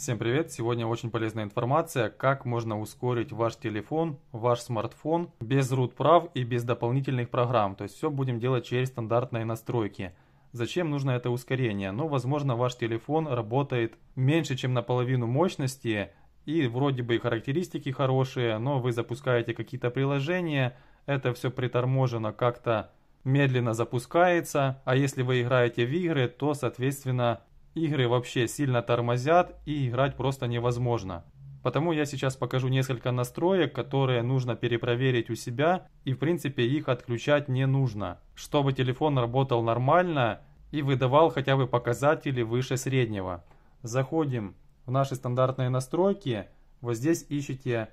Всем привет! Сегодня очень полезная информация, как можно ускорить ваш телефон, ваш смартфон без root прав и без дополнительных программ. То есть все будем делать через стандартные настройки. Зачем нужно это ускорение? Ну, возможно, ваш телефон работает меньше, чем наполовину мощности, и вроде бы характеристики хорошие, но вы запускаете какие-то приложения, это все приторможено как-то медленно запускается, а если вы играете в игры, то, соответственно, игры вообще сильно тормозят и играть просто невозможно. Потому я сейчас покажу несколько настроек, которые нужно перепроверить у себя и в принципе их отключать не нужно, чтобы телефон работал нормально и выдавал хотя бы показатели выше среднего. Заходим в наши стандартные настройки, вот здесь ищите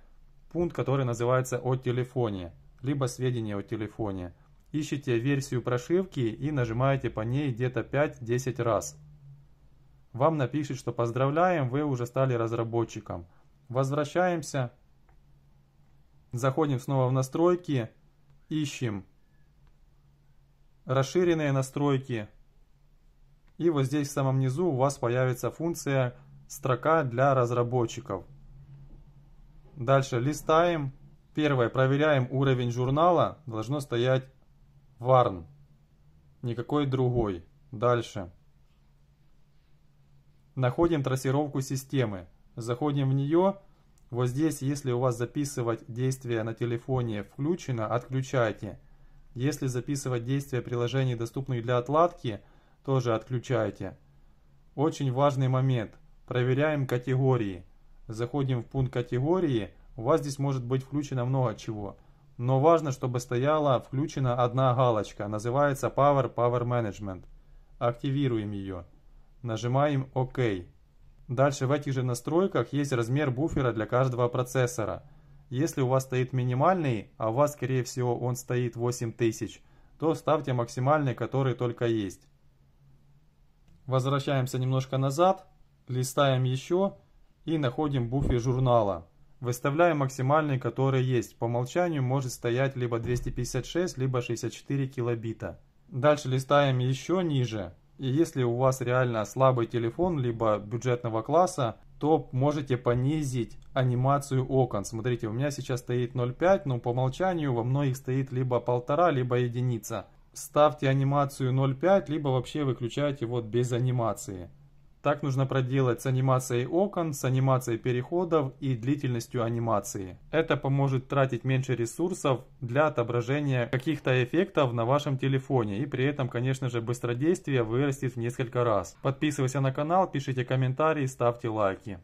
пункт, который называется «О телефоне», либо «Сведения о телефоне». Ищите версию прошивки и нажимаете по ней где-то 5-10 раз. Вам напишет, что поздравляем, вы уже стали разработчиком. Возвращаемся. Заходим снова в настройки. Ищем расширенные настройки. И вот здесь в самом низу у вас появится функция строка для разработчиков. Дальше листаем. Первое, проверяем уровень журнала. Должно стоять Варн. Никакой другой. Дальше. Находим трассировку системы. Заходим в нее. Вот здесь, если у вас записывать действие на телефоне включено, отключайте. Если записывать действия приложений, доступных для отладки, тоже отключайте. Очень важный момент. Проверяем категории. Заходим в пункт категории. У вас здесь может быть включено много чего. Но важно, чтобы стояла включена одна галочка. Называется Power Power Management. Активируем ее. Нажимаем ОК. Дальше в этих же настройках есть размер буфера для каждого процессора. Если у вас стоит минимальный, а у вас скорее всего он стоит 8000, то ставьте максимальный, который только есть. Возвращаемся немножко назад, листаем еще и находим буфер журнала. Выставляем максимальный, который есть. По умолчанию может стоять либо 256, либо 64 килобита. Дальше листаем еще ниже и если у вас реально слабый телефон, либо бюджетного класса, то можете понизить анимацию окон. Смотрите, у меня сейчас стоит 0.5, но по умолчанию во многих стоит либо полтора, либо единица. Ставьте анимацию 0.5, либо вообще выключайте вот без анимации. Так нужно проделать с анимацией окон, с анимацией переходов и длительностью анимации. Это поможет тратить меньше ресурсов для отображения каких-то эффектов на вашем телефоне. И при этом, конечно же, быстродействие вырастет в несколько раз. Подписывайся на канал, пишите комментарии, ставьте лайки.